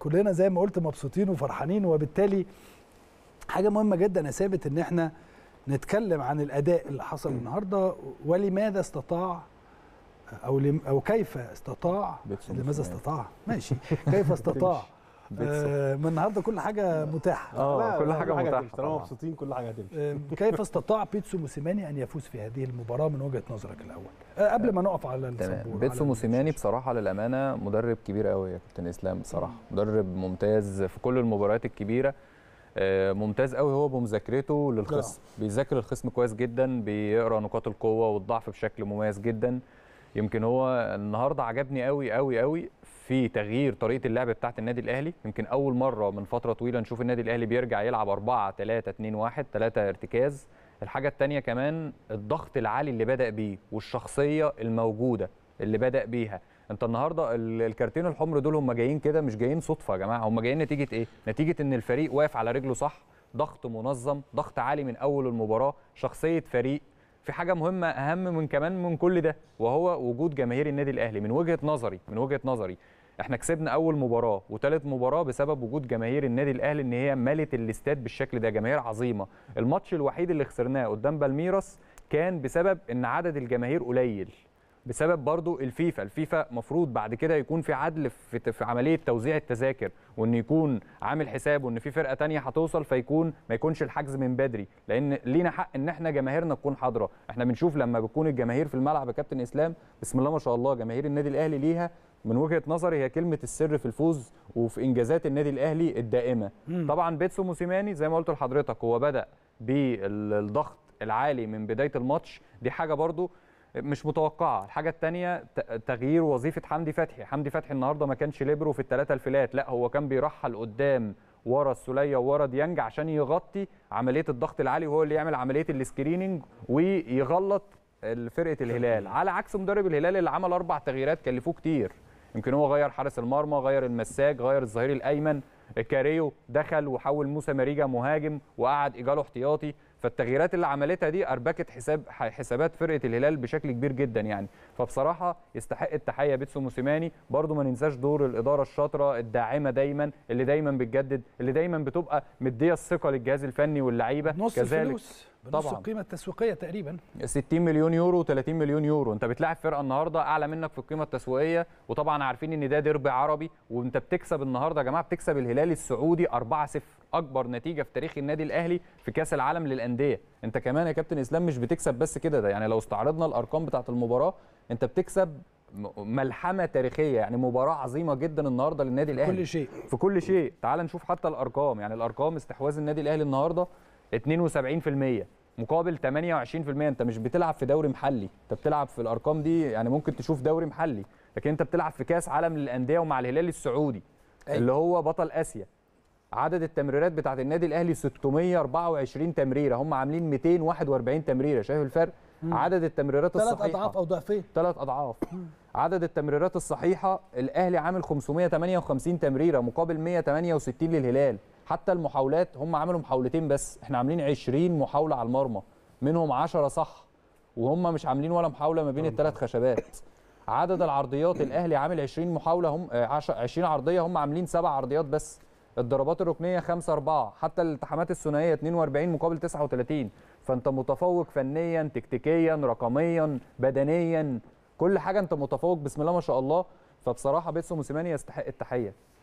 كلنا زي ما قلت مبسوطين وفرحانين وبالتالي حاجه مهمه جدا يا ثابت ان احنا نتكلم عن الاداء اللي حصل النهارده ولماذا استطاع او او كيف استطاع لماذا استطاع ماشي كيف استطاع آه، من النهارده كل حاجه متاحه اه كل حاجه متاحه طالما مبسوطين كل حاجه هتمشي آه، كيف استطاع بيتسو موسيماني ان يفوز في هذه المباراه من وجهه نظرك الاول آه، قبل ما نقف على السبور بيتسو موسيماني بصراحه للامانه مدرب كبير قوي يا كابتن اسلام بصراحه مدرب ممتاز في كل المباريات الكبيره ممتاز قوي هو بمذاكرته للخصم نعم. بيذاكر الخصم كويس جدا بيقرا نقاط القوه والضعف بشكل مميز جدا يمكن هو النهارده عجبني قوي قوي قوي في تغيير طريقه اللعب بتاعه النادي الاهلي يمكن اول مره من فتره طويله نشوف النادي الاهلي بيرجع يلعب 4 3 2 1 3 ارتكاز الحاجه الثانيه كمان الضغط العالي اللي بدا بيه والشخصيه الموجوده اللي بدا بيها انت النهارده الكارتين الحمر دول هم جايين كده مش جايين صدفه يا جماعه هم جايين نتيجه ايه نتيجه ان الفريق واقف على رجله صح ضغط منظم ضغط عالي من اول المباراه شخصيه فريق في حاجه مهمه اهم من كمان من كل ده وهو وجود جماهير النادي الاهلي من وجهه نظري من وجهه نظري احنا كسبنا اول مباراه وثالث مباراه بسبب وجود جماهير النادي الاهلي ان هي ملت الاستاد بالشكل ده جماهير عظيمه الماتش الوحيد اللي خسرناه قدام بالميراس كان بسبب ان عدد الجماهير قليل بسبب برضو الفيفا الفيفا مفروض بعد كده يكون في عدل في, عمليه توزيع التذاكر وان يكون عامل حسابه ان في فرقه تانية هتوصل فيكون ما يكونش الحجز من بدري لان لينا حق ان احنا جماهيرنا تكون حاضره احنا بنشوف لما بتكون الجماهير في الملعب يا كابتن اسلام بسم الله ما شاء الله جماهير النادي الاهلي ليها من وجهه نظري هي كلمه السر في الفوز وفي انجازات النادي الاهلي الدائمه مم. طبعا بيتسو موسيماني زي ما قلت لحضرتك هو بدا بالضغط العالي من بدايه الماتش دي حاجه برضو مش متوقعه الحاجه الثانيه تغيير وظيفه حمدي فتحي حمدي فتحي النهارده ما كانش ليبرو في الثلاثه الفلات لا هو كان بيرحل قدام ورا السوليه وورا ديانج عشان يغطي عمليه الضغط العالي وهو اللي يعمل عمليه السكريننج ويغلط فرقه الهلال على عكس مدرب الهلال اللي عمل اربع تغييرات كلفوه كتير يمكن هو غير حارس المرمى غير المساج غير الظهير الايمن كاريو دخل وحول موسى مريجا مهاجم وقعد ايجاله احتياطي فالتغييرات اللي عملتها دي اربكت حساب حسابات فرقه الهلال بشكل كبير جدا يعني فبصراحه يستحق التحيه بيتسو موسيماني برده ما ننساش دور الاداره الشاطره الداعمه دايما اللي دايما بتجدد اللي دايما بتبقى مديه الثقه للجهاز الفني واللعيبه كذلك فلوس. بنص طبعا القيمه التسويقيه تقريبا 60 مليون يورو و30 مليون يورو انت بتلاعب فرقه النهارده اعلى منك في القيمه التسويقيه وطبعا عارفين ان ده ديربي عربي وانت بتكسب النهارده يا جماعه بتكسب الهلال السعودي 4-0 اكبر نتيجه في تاريخ النادي الاهلي في كاس العالم للانديه انت كمان يا كابتن اسلام مش بتكسب بس كده ده يعني لو استعرضنا الارقام بتاعه المباراه انت بتكسب ملحمه تاريخيه يعني مباراه عظيمه جدا النهارده للنادي الاهلي في كل شيء في كل شيء تعال نشوف حتى الارقام يعني الارقام استحواذ النادي الاهلي النهارده 72% مقابل 28% انت مش بتلعب في دوري محلي انت بتلعب في الارقام دي يعني ممكن تشوف دوري محلي لكن انت بتلعب في كاس عالم للانديه ومع الهلال السعودي أي. أيوة. اللي هو بطل اسيا عدد التمريرات بتاعت النادي الاهلي 624 تمريره هم عاملين 241 تمريره شايف الفرق مم. عدد التمريرات الصحيحه ثلاث اضعاف او ضعفين ثلاث اضعاف عدد التمريرات الصحيحه الاهلي عامل 558 تمريره مقابل 168 للهلال حتى المحاولات هم عملوا محاولتين بس احنا عاملين 20 محاوله على المرمى منهم 10 صح وهم مش عاملين ولا محاوله ما بين الثلاث خشبات عدد العرضيات الاهلي عامل 20 محاوله هم 20 عرضيه هم عاملين سبع عرضيات بس الضربات الركنيه 5 4 حتى الالتحامات الثنائيه 42 مقابل 39 فانت متفوق فنيا تكتيكيا رقميا بدنيا كل حاجه انت متفوق بسم الله ما شاء الله فبصراحه بيتسو موسيماني يستحق التحيه